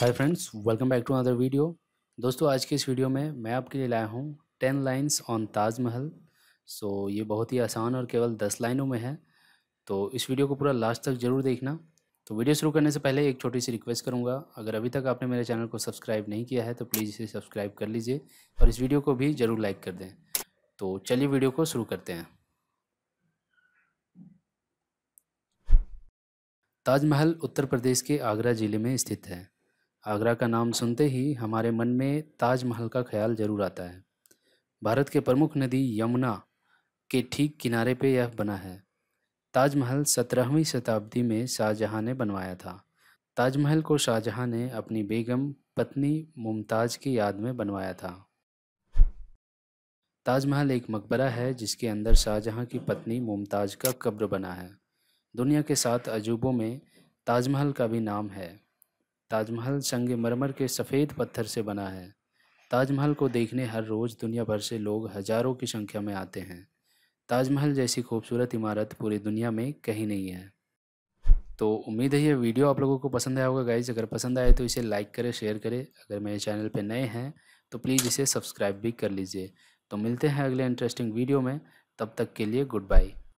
hi friends welcome back to another video दोस्तों आज के इस वीडियो में मैं आपके लिए लाया हूँ ten lines on Taj Mahal so ये बहुत ही आसान और केवल दस लाइनों में है तो इस वीडियो को पूरा लास्ट तक ज़रूर देखना तो वीडियो शुरू करने से पहले एक छोटी सी रिक्वेस्ट करूँगा अगर अभी तक आपने मेरे चैनल को सब्सक्राइब नहीं किया है तो प्लीज़ इसे सब्सक्राइब कर लीजिए और इस वीडियो को भी ज़रूर लाइक कर दें तो चलिए वीडियो को शुरू करते हैं ताजमहल उत्तर प्रदेश के आगरा ज़िले में स्थित है आगरा का नाम सुनते ही हमारे मन में ताजमहल का ख्याल जरूर आता है भारत के प्रमुख नदी यमुना के ठीक किनारे पे यह बना है ताजमहल सत्रहवीं शताब्दी में शाहजहाँ ने बनवाया था ताजमहल को शाहजहाँ ने अपनी बेगम पत्नी मुमताज़ की याद में बनवाया था ताजमहल एक मकबरा है जिसके अंदर शाहजहाँ की पत्नी मुमताज़ का कब्र बना है दुनिया के सात अजूबों में ताजमहल का भी नाम है ताजमहल संग मरमर के सफ़ेद पत्थर से बना है ताजमहल को देखने हर रोज़ दुनिया भर से लोग हज़ारों की संख्या में आते हैं ताजमहल जैसी खूबसूरत इमारत पूरी दुनिया में कहीं नहीं है तो उम्मीद है ये वीडियो आप लोगों को पसंद आया होगा गाइज अगर पसंद आए तो इसे लाइक करें शेयर करें अगर मेरे चैनल पर नए हैं तो प्लीज़ इसे सब्सक्राइब भी कर लीजिए तो मिलते हैं अगले इंटरेस्टिंग वीडियो में तब तक के लिए गुड बाय